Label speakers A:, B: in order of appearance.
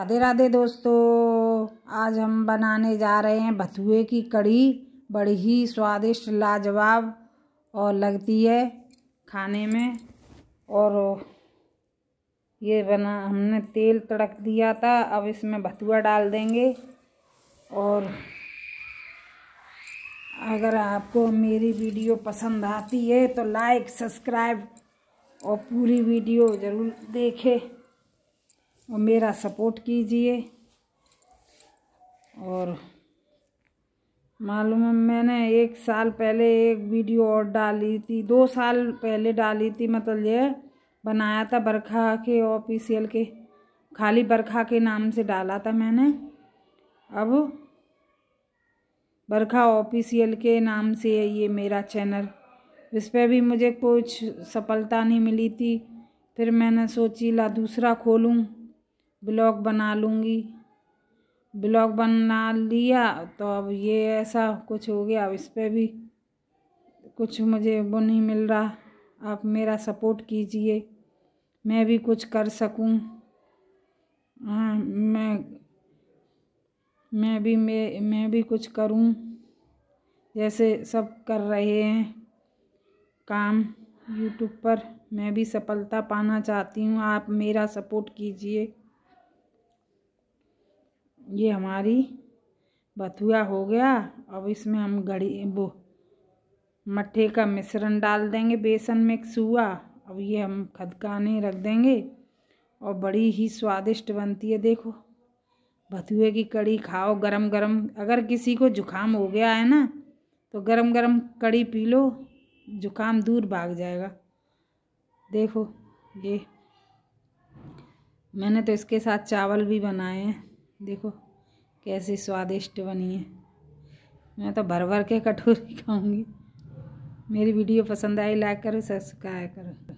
A: राधे राधे दोस्तों आज हम बनाने जा रहे हैं भथुए की कड़ी बड़ी ही स्वादिष्ट लाजवाब और लगती है खाने में और ये बना हमने तेल तड़क दिया था अब इसमें भथुआ डाल देंगे और अगर आपको मेरी वीडियो पसंद आती है तो लाइक सब्सक्राइब और पूरी वीडियो ज़रूर देखें और मेरा सपोर्ट कीजिए और मालूम है मैंने एक साल पहले एक वीडियो और डाली थी दो साल पहले डाली थी मतलब ये बनाया था बरखा के ऑफिशियल के खाली बरखा के नाम से डाला था मैंने अब बरखा ऑफिशियल के नाम से है ये मेरा चैनल इस पर भी मुझे कुछ सफलता नहीं मिली थी फिर मैंने सोची ला दूसरा खोलूँ ब्लॉग बना लूँगी ब्लॉग बना लिया तो अब ये ऐसा कुछ हो गया अब इस पर भी कुछ मुझे वो नहीं मिल रहा आप मेरा सपोर्ट कीजिए मैं भी कुछ कर सकूँ हाँ मैं मैं भी मैं मैं भी कुछ करूँ जैसे सब कर रहे हैं काम यूट्यूब पर मैं भी सफलता पाना चाहती हूँ आप मेरा सपोर्ट कीजिए ये हमारी बथुआ हो गया अब इसमें हम गड़ी वो मट्ठे का मिश्रण डाल देंगे बेसन मिक्स हुआ अब ये हम खदकाने रख देंगे और बड़ी ही स्वादिष्ट बनती है देखो भथुए की कड़ी खाओ गरम गरम अगर किसी को जुकाम हो गया है ना तो गरम गरम कड़ी पी लो जुकाम दूर भाग जाएगा देखो ये मैंने तो इसके साथ चावल भी बनाए हैं देखो कैसी स्वादिष्ट बनी है मैं तो भर भर के कटोरी खाऊंगी मेरी वीडियो पसंद आई लाइक करो सब्सक्राइब करो